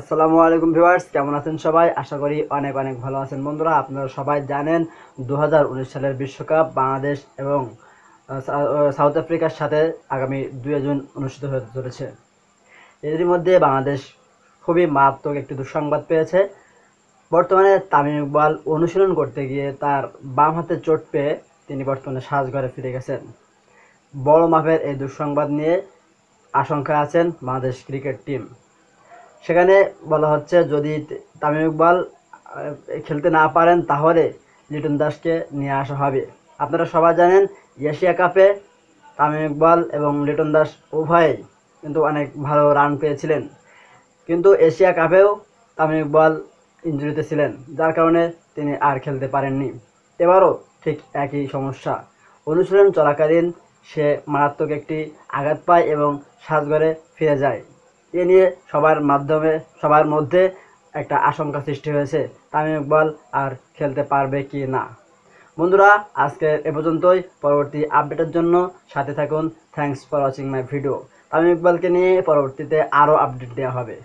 আসসালামু আলাইকুম ভিউয়ার্স কেমন আছেন সবাই আশা করি অনেক অনেক ভালো আছেন বন্ধুরা আপনারা সবাই জানেন দু সালের বিশ্বকাপ বাংলাদেশ এবং সাউথ আফ্রিকার সাথে আগামী দুই জুন অনুষ্ঠিত হতে চলেছে এরই মধ্যে বাংলাদেশ খুবই মারাত্মক একটি দুঃসংবাদ পেয়েছে বর্তমানে তামিম ইকবাল অনুশীলন করতে গিয়ে তার বাম হাতে চোট পেয়ে তিনি বর্তমানে সাজঘরে ফিরে গেছেন বড় মাপের এই দুঃসংবাদ নিয়ে আশঙ্কা আছেন বাংলাদেশ ক্রিকেট টিম সেখানে বলা হচ্ছে যদি তামিম ইকবাল খেলতে না পারেন তাহলে লিটন দাসকে নিয়ে আসা হবে আপনারা সবাই জানেন এশিয়া কাপে তামিম ইকবাল এবং লিটন দাস উভয়ে কিন্তু অনেক ভালো রান পেয়েছিলেন কিন্তু এশিয়া কাপেও তামিম ইকবাল ইঞ্জুরিতে ছিলেন যার কারণে তিনি আর খেলতে পারেননি এবারও ঠিক একই সমস্যা অনুশীলন চলাকালীন সে মারাত্মক একটি আঘাত পায় এবং সাজঘরে ফিরে যায় এ নিয়ে সবার মাধ্যমে সবার মধ্যে একটা আশঙ্কা সৃষ্টি হয়েছে তামিম ইকবাল আর খেলতে পারবে কি না বন্ধুরা আজকে এ পর্যন্তই পরবর্তী আপডেটের জন্য সাথে থাকুন thanks for watching my video Tamim ইকবালকে নিয়ে পরবর্তীতে আরও আপডেট দেওয়া হবে